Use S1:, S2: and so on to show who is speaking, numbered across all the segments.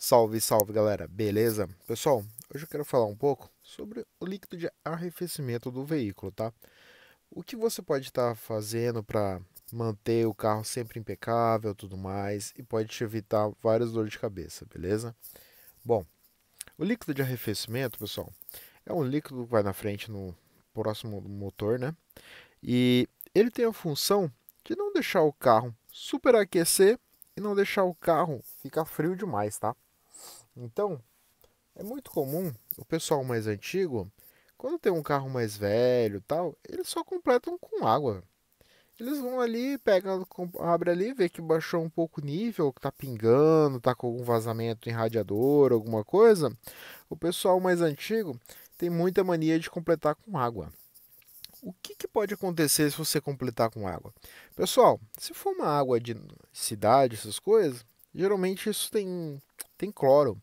S1: Salve, salve galera, beleza? Pessoal, hoje eu quero falar um pouco sobre o líquido de arrefecimento do veículo, tá? O que você pode estar tá fazendo para manter o carro sempre impecável tudo mais e pode te evitar várias dores de cabeça, beleza? Bom, o líquido de arrefecimento, pessoal, é um líquido que vai na frente no próximo motor, né? E ele tem a função de não deixar o carro superaquecer e não deixar o carro ficar frio demais, tá? Então, é muito comum o pessoal mais antigo, quando tem um carro mais velho tal, eles só completam com água. Eles vão ali, pegam, abre ali, vê que baixou um pouco o nível, que tá pingando, tá com algum vazamento em radiador, alguma coisa. O pessoal mais antigo tem muita mania de completar com água. O que, que pode acontecer se você completar com água? Pessoal, se for uma água de cidade, essas coisas, Geralmente isso tem, tem cloro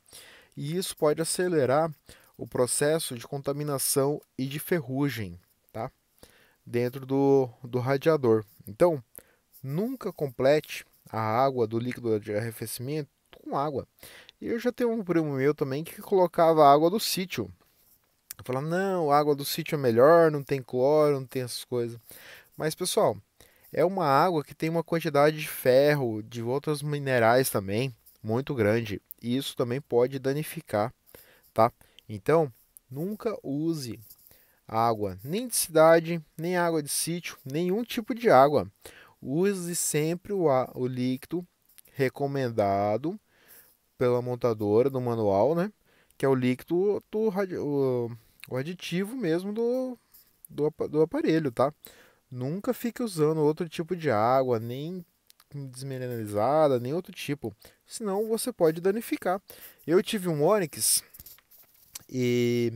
S1: e isso pode acelerar o processo de contaminação e de ferrugem tá? dentro do, do radiador. Então, nunca complete a água do líquido de arrefecimento com água. Eu já tenho um primo meu também que colocava água do sítio. Eu falava, não, a água do sítio é melhor, não tem cloro, não tem essas coisas. Mas, pessoal, é uma água que tem uma quantidade de ferro, de outros minerais também, muito grande. E isso também pode danificar, tá? Então, nunca use água nem de cidade, nem água de sítio, nenhum tipo de água. Use sempre o, o líquido recomendado pela montadora do manual, né? Que é o líquido do o, o aditivo mesmo do, do, do aparelho, tá? nunca fique usando outro tipo de água, nem desmineralizada, nem outro tipo, senão você pode danificar. Eu tive um Onix e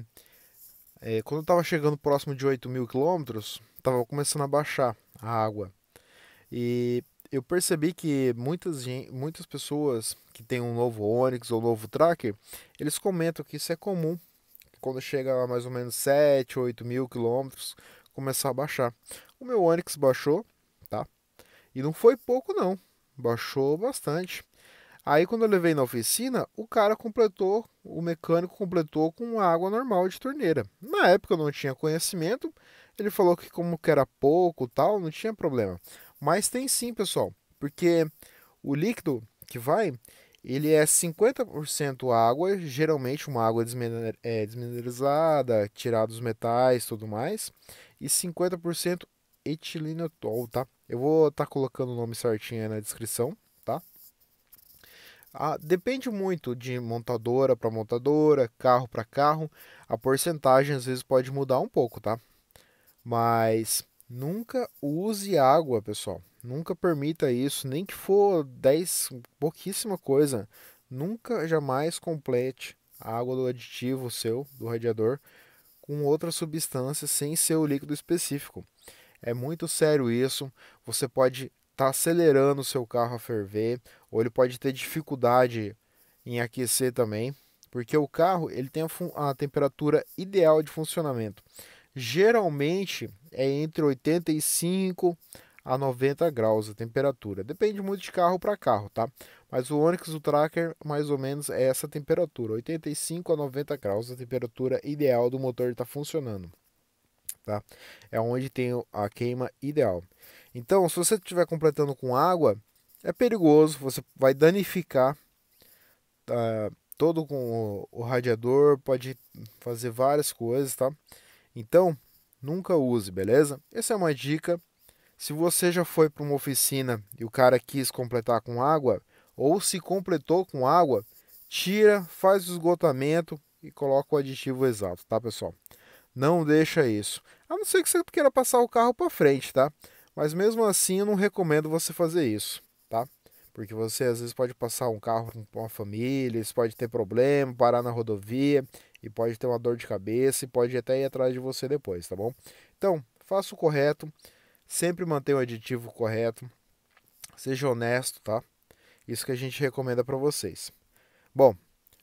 S1: é, quando estava chegando próximo de 8 mil quilômetros, estava começando a baixar a água. E eu percebi que muitas, muitas pessoas que têm um novo Onix ou novo Tracker, eles comentam que isso é comum. Quando chega a mais ou menos 7, 8 mil quilômetros, começar a baixar. O meu Onix baixou, tá? E não foi pouco não, baixou bastante. Aí quando eu levei na oficina, o cara completou, o mecânico completou com água normal de torneira. Na época eu não tinha conhecimento, ele falou que como que era pouco, tal, não tinha problema. Mas tem sim, pessoal, porque o líquido que vai, ele é 50% água, geralmente uma água é, desmineralizada, tirada dos metais, tudo mais, e 50% etilenitol, tá? Eu vou estar tá colocando o nome certinho aí na descrição, tá? Ah, depende muito de montadora para montadora, carro para carro. A porcentagem às vezes pode mudar um pouco, tá? Mas nunca use água, pessoal. Nunca permita isso, nem que for 10, pouquíssima coisa. Nunca jamais complete a água do aditivo seu, do radiador, com outra substância sem ser o líquido específico. É muito sério isso. Você pode estar tá acelerando o seu carro a ferver, ou ele pode ter dificuldade em aquecer também, porque o carro ele tem a, a temperatura ideal de funcionamento. Geralmente é entre 85 a 90 graus a temperatura. Depende muito de carro para carro, tá? Mas o Onix do Tracker mais ou menos é essa temperatura, 85 a 90 graus a temperatura ideal do motor estar tá funcionando tá? É onde tem a queima ideal. Então, se você estiver completando com água, é perigoso, você vai danificar tá? todo com o, o radiador, pode fazer várias coisas, tá? Então, nunca use, beleza? Essa é uma dica. Se você já foi para uma oficina e o cara quis completar com água, ou se completou com água, tira, faz o esgotamento e coloca o aditivo exato, tá pessoal? Não deixa isso. A não ser que você queira passar o carro para frente, tá? Mas mesmo assim eu não recomendo você fazer isso, tá? Porque você às vezes pode passar um carro com uma família, isso pode ter problema, parar na rodovia e pode ter uma dor de cabeça e pode até ir atrás de você depois, tá bom? Então, faça o correto, sempre mantenha o aditivo correto, seja honesto, tá? Isso que a gente recomenda para vocês. Bom,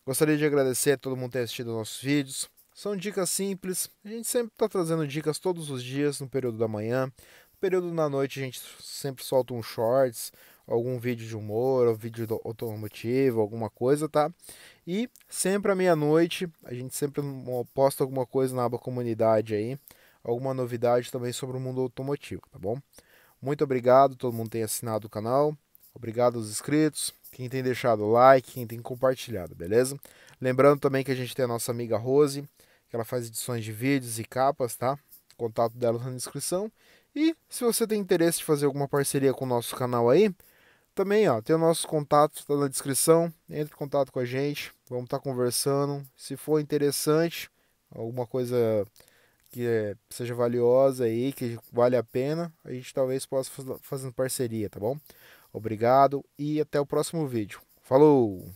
S1: gostaria de agradecer a todo mundo que tem assistido nossos vídeos. São dicas simples, a gente sempre está trazendo dicas todos os dias no período da manhã. No período da noite a gente sempre solta um shorts, algum vídeo de humor, ou vídeo automotivo, alguma coisa, tá? E sempre à meia-noite, a gente sempre posta alguma coisa na aba comunidade aí, alguma novidade também sobre o mundo automotivo, tá bom? Muito obrigado, todo mundo tem assinado o canal. Obrigado aos inscritos, quem tem deixado o like, quem tem compartilhado, beleza? Lembrando também que a gente tem a nossa amiga Rose, que ela faz edições de vídeos e capas, tá? O contato dela tá na descrição. E se você tem interesse de fazer alguma parceria com o nosso canal aí, também, ó, tem o nosso contato, tá na descrição. Entre em contato com a gente, vamos estar tá conversando. Se for interessante, alguma coisa que é, seja valiosa aí, que vale a pena, a gente talvez possa fazer parceria, tá bom? Obrigado e até o próximo vídeo. Falou!